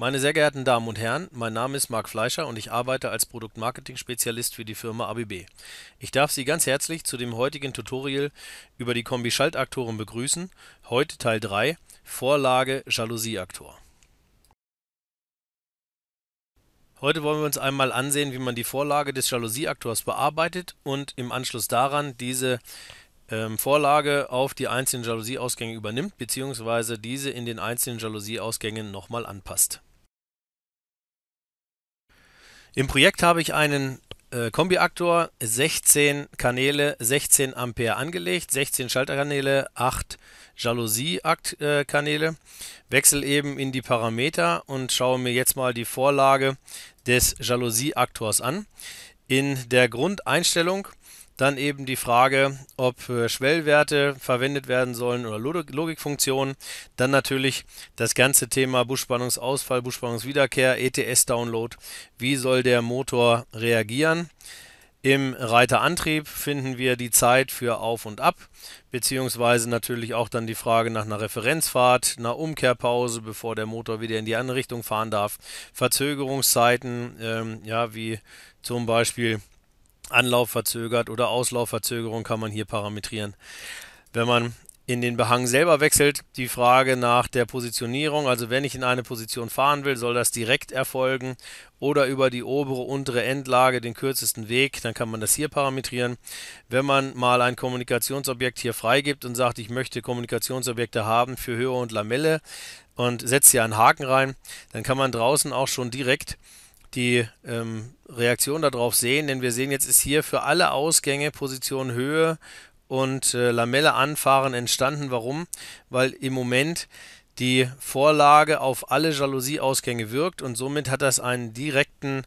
Meine sehr geehrten Damen und Herren, mein Name ist Marc Fleischer und ich arbeite als Produktmarketing-Spezialist für die Firma ABB. Ich darf Sie ganz herzlich zu dem heutigen Tutorial über die Kombi-Schaltaktoren begrüßen, heute Teil 3, Vorlage Jalousieaktor. Heute wollen wir uns einmal ansehen, wie man die Vorlage des Jalousieaktors bearbeitet und im Anschluss daran diese ähm, Vorlage auf die einzelnen Jalousieausgänge übernimmt, bzw. diese in den einzelnen Jalousieausgängen nochmal anpasst. Im Projekt habe ich einen äh, Kombiaktor, 16 Kanäle, 16 Ampere angelegt, 16 Schalterkanäle, 8 Jalousie-Kanäle. Äh, Wechsel eben in die Parameter und schaue mir jetzt mal die Vorlage des Jalousie-Aktors an. In der Grundeinstellung dann eben die Frage, ob äh, Schwellwerte verwendet werden sollen oder Logikfunktionen. Dann natürlich das ganze Thema Busspannungsausfall, Busspannungswiederkehr, ETS-Download. Wie soll der Motor reagieren? Im Reiterantrieb finden wir die Zeit für Auf und Ab, beziehungsweise natürlich auch dann die Frage nach einer Referenzfahrt, einer Umkehrpause, bevor der Motor wieder in die andere Richtung fahren darf, Verzögerungszeiten, ähm, ja, wie zum Beispiel Anlauf verzögert oder Auslaufverzögerung kann man hier parametrieren. Wenn man in den Behang selber wechselt, die Frage nach der Positionierung, also wenn ich in eine Position fahren will, soll das direkt erfolgen oder über die obere, untere Endlage den kürzesten Weg, dann kann man das hier parametrieren. Wenn man mal ein Kommunikationsobjekt hier freigibt und sagt, ich möchte Kommunikationsobjekte haben für Höhe und Lamelle und setzt hier einen Haken rein, dann kann man draußen auch schon direkt die ähm, Reaktion darauf sehen, denn wir sehen jetzt ist hier für alle Ausgänge Position Höhe und äh, Lamelle anfahren entstanden. Warum? Weil im Moment die Vorlage auf alle Jalousie-Ausgänge wirkt und somit hat das einen direkten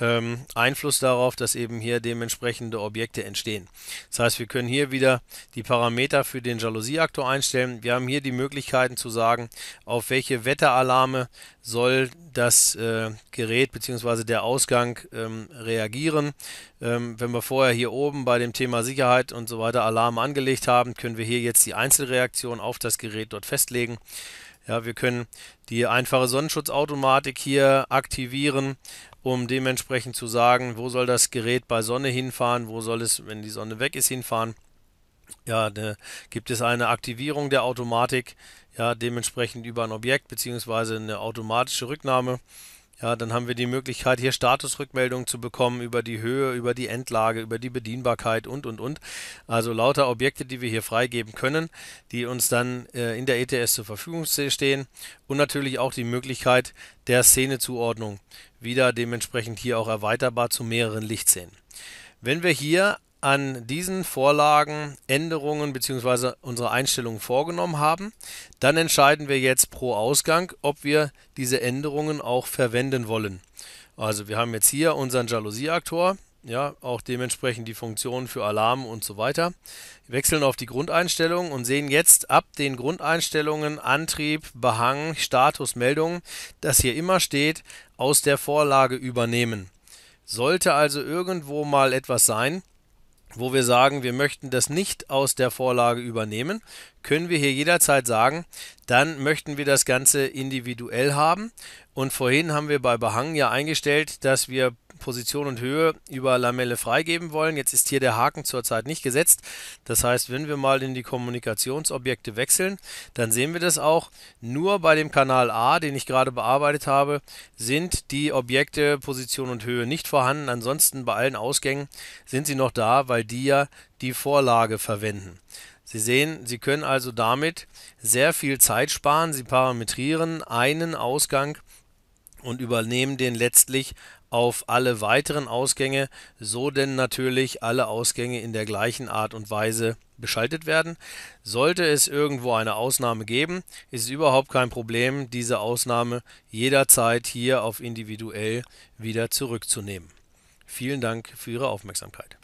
ähm, Einfluss darauf, dass eben hier dementsprechende Objekte entstehen. Das heißt, wir können hier wieder die Parameter für den Jalousieaktor einstellen. Wir haben hier die Möglichkeiten zu sagen, auf welche Wetteralarme soll das äh, Gerät bzw. der Ausgang ähm, reagieren. Ähm, wenn wir vorher hier oben bei dem Thema Sicherheit und so weiter Alarm angelegt haben, können wir hier jetzt die Einzelreaktion auf das Gerät dort festlegen. Ja, wir können die einfache Sonnenschutzautomatik hier aktivieren, um dementsprechend zu sagen, wo soll das Gerät bei Sonne hinfahren, wo soll es, wenn die Sonne weg ist, hinfahren. Ja, ne, gibt es eine Aktivierung der Automatik, ja, dementsprechend über ein Objekt bzw. eine automatische Rücknahme. Ja, dann haben wir die Möglichkeit, hier Statusrückmeldungen zu bekommen über die Höhe, über die Endlage, über die Bedienbarkeit und, und, und. Also lauter Objekte, die wir hier freigeben können, die uns dann äh, in der ETS zur Verfügung stehen. Und natürlich auch die Möglichkeit der Szenezuordnung, wieder dementsprechend hier auch erweiterbar zu mehreren Lichtszenen. Wenn wir hier an diesen Vorlagen Änderungen bzw. unsere Einstellungen vorgenommen haben, dann entscheiden wir jetzt pro Ausgang, ob wir diese Änderungen auch verwenden wollen. Also wir haben jetzt hier unseren Jalousieaktor, ja, auch dementsprechend die Funktionen für Alarm und so weiter. Wir wechseln auf die Grundeinstellungen und sehen jetzt ab den Grundeinstellungen Antrieb, Behang, Status, Meldung, dass hier immer steht, aus der Vorlage übernehmen. Sollte also irgendwo mal etwas sein, wo wir sagen, wir möchten das nicht aus der Vorlage übernehmen, können wir hier jederzeit sagen, dann möchten wir das Ganze individuell haben. Und vorhin haben wir bei Behang ja eingestellt, dass wir Position und Höhe über Lamelle freigeben wollen. Jetzt ist hier der Haken zurzeit nicht gesetzt. Das heißt, wenn wir mal in die Kommunikationsobjekte wechseln, dann sehen wir das auch. Nur bei dem Kanal A, den ich gerade bearbeitet habe, sind die Objekte Position und Höhe nicht vorhanden. Ansonsten bei allen Ausgängen sind sie noch da, weil die ja die Vorlage verwenden. Sie sehen, Sie können also damit sehr viel Zeit sparen. Sie parametrieren einen Ausgang und übernehmen den letztlich auf alle weiteren Ausgänge, so denn natürlich alle Ausgänge in der gleichen Art und Weise beschaltet werden. Sollte es irgendwo eine Ausnahme geben, ist überhaupt kein Problem, diese Ausnahme jederzeit hier auf individuell wieder zurückzunehmen. Vielen Dank für Ihre Aufmerksamkeit.